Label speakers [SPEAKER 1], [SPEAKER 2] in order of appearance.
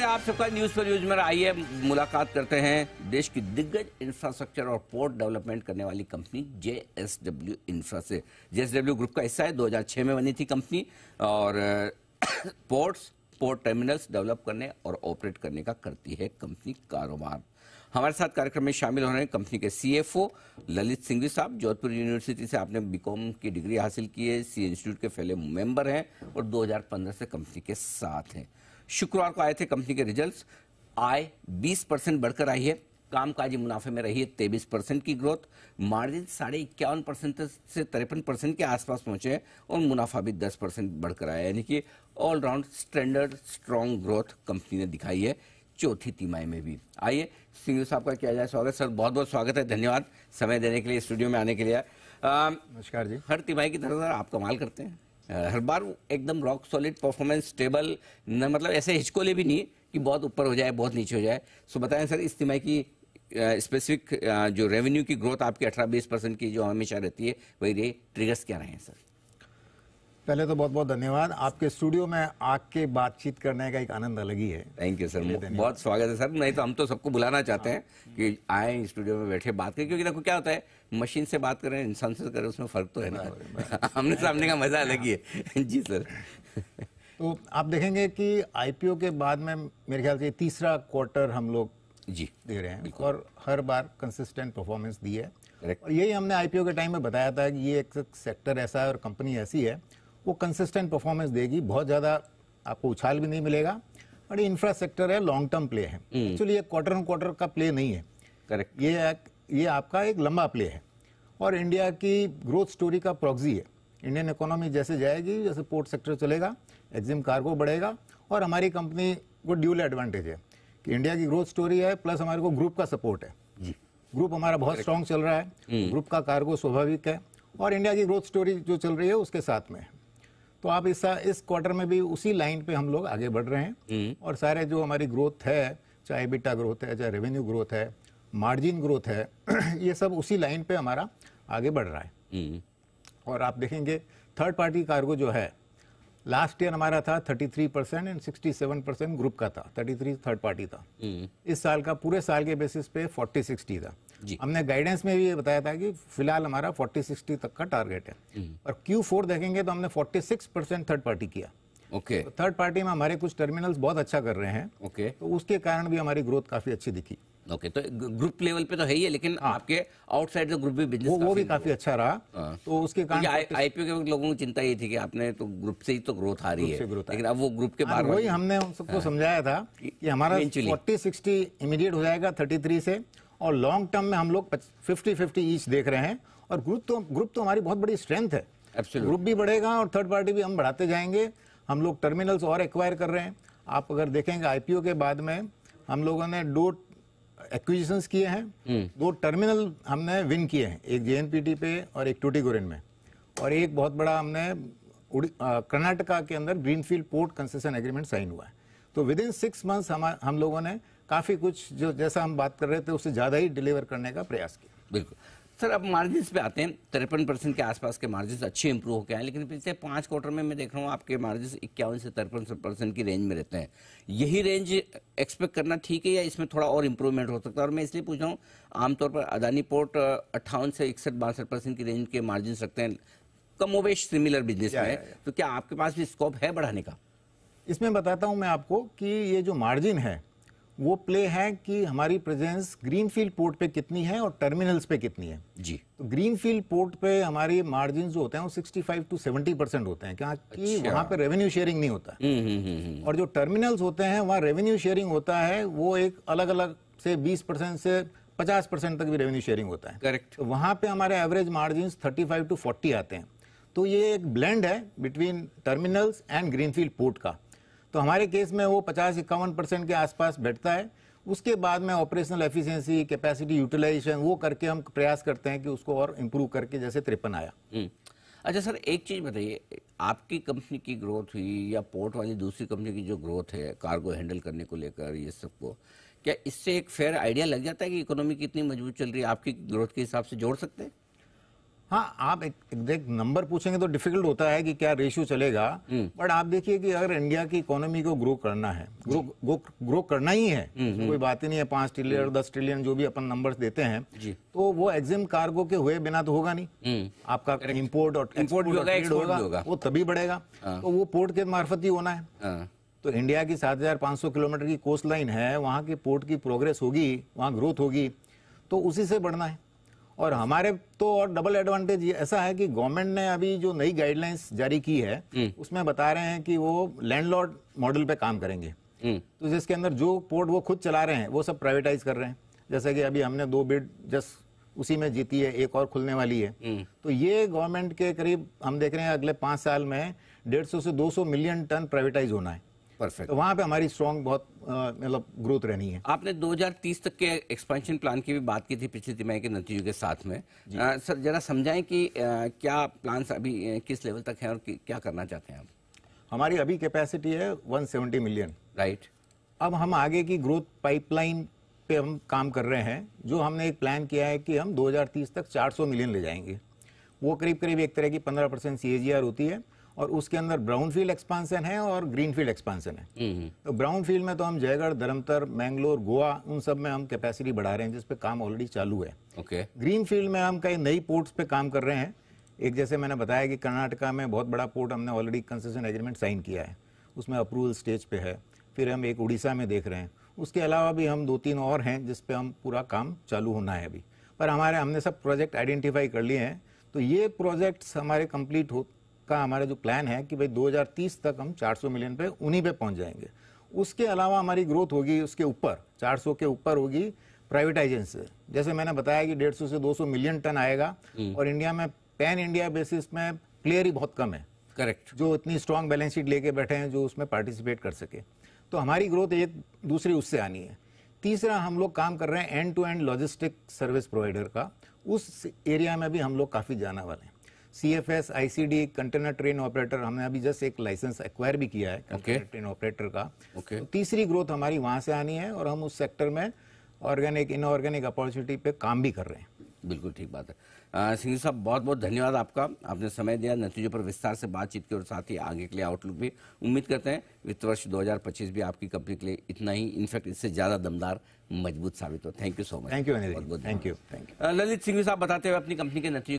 [SPEAKER 1] स्वागत है आप सबका न्यूज पर न्यूज में आइए मुलाकात करते हैं देश की दिग्गज इंफ्रास्ट्रक्चर और पोर्ट डेवलपमेंट करने वाली company J S W infra से जे एस डब्ल्यू ग्रुप का हिस्सा है 2006 में बनी थी कंपनी और पोर्ट्स पोर्ट टर्मिनल्स डेवलप करने और ऑपरेट करने का करती है कंपनी कारोबार हमारे साथ कार्यक्रम में शामिल हो रहे हैं कंपनी के सीएफओ ललित सिंघवी साहब जोधपुर यूनिवर्सिटी से आपने बीकॉम की डिग्री हासिल की है सी इंस्टीट्यूट के फेले मेंबर हैं और 2015 से कंपनी के साथ हैं शुक्रवार को आए थे कंपनी के रिजल्ट्स आय 20 परसेंट बढ़कर आई है कामकाजी मुनाफे में रही है तेबीस परसेंट की ग्रोथ मार्जिन साढ़े इक्यावन परसेंट से तिरपन परसेंट के आसपास पहुंचे हैं और मुनाफा भी 10 परसेंट बढ़कर आया यानी कि allround standard strong growth company ने दिखाई है चौथी तिमाही में भी आइए सिंह साहब का किया जाए स्वागत सर बहुत बहुत स्वागत है धन्यवाद समय देने के लिए स्टूडियो में आने के लिए नमस्कार जी हर तिमाही की तरह सर आप कमाल करते हैं हर बार एकदम रॉक सॉलिड परफॉर्मेंस स्टेबल न मतलब ऐसे हिचकोले भी नहीं कि बहुत ऊपर हो जाए बहुत नीचे हो जाए सो बताएं सर इस तिमाही की स्पेसिफिक जो रेवेन्यू की ग्रोथ आपकी अठारह बीस परसेंट की जो हमेशा रहती है वही रही ट्रिगर्स क्या रहे हैं सर
[SPEAKER 2] पहले तो बहुत बहुत धन्यवाद आपके स्टूडियो में आके बातचीत करने का एक आनंद अलग ही है
[SPEAKER 1] थैंक यू सर बहुत स्वागत है सर नहीं तो हम तो सबको बुलाना चाहते हैं हाँ। कि आए स्टूडियो में बैठे बात करें क्योंकि देखो क्या होता है मशीन से बात करें इंसान से करें उसमें फ़र्क तो है ना हमने हाँ, सामने का मज़ा अलग ही है जी सर
[SPEAKER 2] तो आप देखेंगे कि आईपीओ के बाद में मेरे ख्याल से तीसरा क्वार्टर हम लोग जी दे रहे हैं और हर बार कंसिस्टेंट परफॉर्मेंस दी है यही हमने आईपीओ के टाइम में बताया था कि ये एक सेक्टर ऐसा है और कंपनी ऐसी है आपको कंसिस्टेंट परफॉर्मेंस देगी बहुत ज़्यादा आपको उछाल भी नहीं मिलेगा और ये इंफ्रास्ट्रक्चर है लॉन्ग टर्म प्ले है एक्चुअली हम्म। ये क्वार्टर ऑन क्वार्टर का प्ले नहीं है करेक्ट ये ये आपका एक लंबा प्ले है और इंडिया की ग्रोथ स्टोरी का प्रॉक्सी है इंडियन इकोनॉमी जैसे जाएगी जैसे पोर्ट सेक्टर चलेगा एग्जिम कार्गो बढ़ेगा और हमारी कंपनी को ड्यूल एडवांटेज है कि इंडिया की ग्रोथ स्टोरी है प्लस हमारे को ग्रुप का सपोर्ट है जी ग्रुप हमारा बहुत स्ट्रांग चल रहा है ग्रुप हम्म। का कार्गो स्वाभाविक है और इंडिया की ग्रोथ स्टोरी जो चल रही है उसके साथ में है तो आप इस इस क्वार्टर में भी उसी लाइन पे हम लोग आगे बढ़ रहे हैं हम्म। और सारे जो हमारी ग्रोथ है चाहे बिटा ग्रोथ है चाहे रेवेन्यू ग्रोथ है मार्जिन ग्रोथ है ये सब उसी लाइन पे हमारा आगे बढ़ रहा है हम्म। और आप देखेंगे थर्ड पार्टी कार्गो जो है लास्ट ईयर हमारा था 33 परसेंट एंड 67 परसेंट ग्रुप का था 33 थर्ड पार्टी था हम्म। इस साल का पूरे साल के बेसिस पे 40 60 था हमने गाइडेंस में भी ये बताया था कि फिलहाल हमारा 40-60 तक का टारगेट है हम्म। और Q4 देखेंगे तो हमने 46 परसेंट थर्ड पार्टी किया ओके okay. तो थर्ड पार्टी में हमारे कुछ टर्मिनल्स बहुत अच्छा कर रहे हैं ओके okay. तो उसके कारण भी हमारी ग्रोथ काफी अच्छी दिखी ओके okay, तो ग्रुप लेवल पे तो है ही है लेकिन हाँ। आपके
[SPEAKER 1] आउटसाइड ग्रुप भी बिजनेस वो, वो भी काफी अच्छा रहा हाँ। तो उसके कारण आईपीओ के लोगों को चिंता ये थी कि आपने तो ग्रुप से ही तो ग्रोथ आ रही है लेकिन अब वो ग्रुप के बाहर वही हमने
[SPEAKER 2] उन सबको हाँ। समझाया था कि हमारा फोर्टी सिक्सटी इमीडिएट हो जाएगा थर्टी से और लॉन्ग टर्म में हम लोग फिफ्टी फिफ्टी ईच देख रहे हैं और ग्रुप तो ग्रुप तो हमारी बहुत बड़ी स्ट्रेंथ है Absolutely. ग्रुप भी बढ़ेगा और थर्ड पार्टी भी हम बढ़ाते जाएंगे हम लोग टर्मिनल्स और एक्वायर कर रहे हैं आप अगर देखेंगे आईपीओ के बाद में हम लोगों ने दो एक्विजिशंस किए हैं हम्म। दो टर्मिनल हमने विन किए हैं एक जे पे और एक टूटीगोरिन में और एक बहुत बड़ा हमने कर्नाटका के अंदर greenfield port concession agreement sign हुआ है तो विद इन सिक्स मंथ्स हम लोगों ने काफ़ी कुछ जो जैसा हम बात कर रहे थे उससे ज़्यादा ही डिलीवर करने का प्रयास किया बिल्कुल
[SPEAKER 1] सर अब मार्जिन पे आते हैं तिरपन परसेंट के आसपास के मार्जिन अच्छे इंप्रूव हो गए हैं लेकिन पिछले पाँच क्वार्टर में मैं देख रहा हूँ आपके मार्जिन इक्यावन से तिरपन परसेंट की रेंज में रहते हैं यही रेंज एक्सपेक्ट करना ठीक है या इसमें थोड़ा और इम्प्रूवमेंट हो सकता है और मैं इसलिए पूछ रहा हूँ आमतौर पर अदानी पोर्ट अट्ठावन से इकसठ बासठ परसेंट की रेंज के मार्जिन रखते हैं कमोवेश सिमिलर बिजनेस में तो
[SPEAKER 2] क्या आपके पास भी स्कोप है बढ़ाने का इसमें बताता हूँ मैं आपको कि ये जो मार्जिन है वो प्ले है कि हमारी प्रेजेंस ग्रीनफील्ड पोर्ट पे कितनी है और टर्मिनल्स पे कितनी है जी तो ग्रीनफील्ड पोर्ट पे हमारे मार्जिन जो होते हैं वो 65 टू 70 परसेंट होते हैं क्या कि अच्छा। वहाँ पे रेवेन्यू शेयरिंग नहीं होता ही ही ही। और जो टर्मिनल्स होते हैं वहाँ रेवेन्यू शेयरिंग होता है वो एक अलग अलग से बीस परसेंट से पचास परसेंट तक भी रेवेन्यू शेयरिंग होता है करेक्ट तो वहाँ पे हमारे average margin thirty five to forty आते हैं तो ये एक ब्लेंड है between terminals and greenfield port का तो हमारे केस में वो पचास इक्यावन परसेंट के आसपास बैठता है उसके बाद में ऑपरेशनल एफिशिएंसी कैपेसिटी यूटिलाइजेशन वो करके हम प्रयास करते हैं कि उसको और इम्प्रूव करके जैसे तिरपन आया हम्म। अच्छा सर एक चीज़
[SPEAKER 1] बताइए आपकी कंपनी की ग्रोथ हुई या पोर्ट वाली दूसरी कंपनी की जो ग्रोथ है कार्गो हैंडल करने को लेकर ये सबको क्या इससे एक फेयर आइडिया लग जाता है कि इकोनॉमी कितनी मजबूत चल रही है आपकी
[SPEAKER 2] ग्रोथ के हिसाब से जोड़ सकते हैं हाँ आप एक, एक नंबर पूछेंगे तो डिफिकल्ट होता है कि क्या रेशियो चलेगा बट हम्म। आप देखिए कि अगर इंडिया की इकोनॉमी को ग्रो करना है ग्रो ग्रो, करना ही है हम्म, हम्म। कोई बात ही नहीं है पांच ट्रिलियन दस ट्रिलियन जो भी अपन नंबर्स देते हैं तो वो एग्जिम कार्गो के हुए बिना तो होगा नहीं आपका इम्पोर्ट और इम्पोर्ट होगा वो तभी बढ़ेगा हाँ। तो वो पोर्ट के मार्फत ही होना है हाँ। तो इंडिया की सात किलोमीटर की कोस्ट लाइन है वहाँ की पोर्ट की प्रोग्रेस होगी वहाँ ग्रोथ होगी तो उसी से बढ़ना है और हमारे तो और डबल एडवांटेज ऐसा है कि गवर्नमेंट ने अभी जो नई गाइडलाइंस जारी की है हम्म। उसमें बता रहे हैं कि वो लैंडलॉर्ड मॉडल पे काम करेंगे हम्म। तो जिसके अंदर जो पोर्ट वो खुद चला रहे हैं वो सब प्राइवेटाइज कर रहे हैं जैसे कि अभी हमने दो बिड जस्ट उसी में जीती है एक और खुलने वाली है हम्म। तो ये गवर्नमेंट के करीब हम देख रहे हैं अगले पांच साल में डेढ़ सौ से दो मिलियन टन प्राइवेटाइज होना है परफेक्ट तो वहाँ पे हमारी स्ट्रॉन्ग बहुत मतलब ग्रोथ रहनी है
[SPEAKER 1] आपने 2030 तक के एक्सपेंशन प्लान की भी बात की थी पिछली तिमाही के नतीजों के साथ में आ, सर जरा समझाएं कि आ, क्या प्लान अभी किस लेवल तक हैं और
[SPEAKER 2] क्या करना चाहते हैं आप हमारी अभी कैपेसिटी है वन मिलियन राइट अब हम आगे की ग्रोथ पाइपलाइन पे हम काम कर रहे हैं जो हमने एक प्लान किया है कि हम 2030 तक 400 मिलियन ले जाएंगे वो करीब करीब एक तरह की 15 परसेंट सी होती है और उसके अंदर ब्राउन फील्ड एक्सपांसन है और ग्रीन फील्ड एक्सपांसन है हम्म, हम्म। तो ब्राउन फील्ड में तो हम जयगढ़ धर्मतर मैंगलोर गोवा उन सब में हम कैपेसिटी बढ़ा रहे हैं जिसपे काम ऑलरेडी चालू है ओके ग्रीन फील्ड में हम कई नई पोर्ट्स पे काम कर रहे हैं एक जैसे मैंने बताया कि कर्नाटका में बहुत बड़ा पोर्ट हमने ऑलरेडी कंसेशन एग्रीमेंट साइन किया है उसमें अप्रूवल स्टेज पे है फिर हम एक उड़ीसा में देख रहे हैं उसके अलावा भी हम दो तीन और हैं जिस पे हम पूरा काम चालू होना है अभी पर हमारे हमने सब प्रोजेक्ट आइडेंटिफाई कर लिए हैं तो ये प्रोजेक्ट्स हमारे कंप्लीट हो का हमारा जो प्लान है कि भाई 2030 तक हम 400 मिलियन पे उन्हीं पे पहुंच जाएंगे उसके अलावा हमारी ग्रोथ होगी उसके ऊपर 400 के ऊपर होगी प्राइवेटाइजेशन से जैसे मैंने बताया कि 150 से 200 मिलियन टन आएगा हम्म। और इंडिया में पैन इंडिया बेसिस में प्लेयर ही बहुत कम है करेक्ट जो इतनी स्ट्रांग बैलेंस शीट लेके बैठे हैं जो उसमें पार्टिसिपेट कर सके तो हमारी ग्रोथ एक दूसरी उससे आनी है तीसरा हम लोग काम कर रहे हैं end to end logistic service provider का उस एरिया में भी हम लोग काफ़ी जाना वाले हैं C F S I C D container train operator हमने अभी जस्ट एक लाइसेंस एक्वायर भी किया है okay. ट्रेन ऑपरेटर का okay. तो तीसरी ग्रोथ हमारी वहां से आनी है और हम उस सेक्टर में ऑर्गेनिक इनऑर्गेनिक अपॉर्चुनिटी पे काम भी कर रहे हैं
[SPEAKER 1] बिल्कुल ठीक बात है सिंह साहब बहुत बहुत धन्यवाद आपका आपने समय दिया नतीजों पर विस्तार से बातचीत की और साथ ही आगे के लिए आउटलुक भी उम्मीद करते हैं वित्त वर्ष 2025 भी आपकी कंपनी के लिए इतना ही इनफैक्ट इससे ज़्यादा दमदार मजबूत साबित हो thank you so much thank you thank you thank you Lalit Singh साहब बताते हुए अपनी कंपनी के नतीजे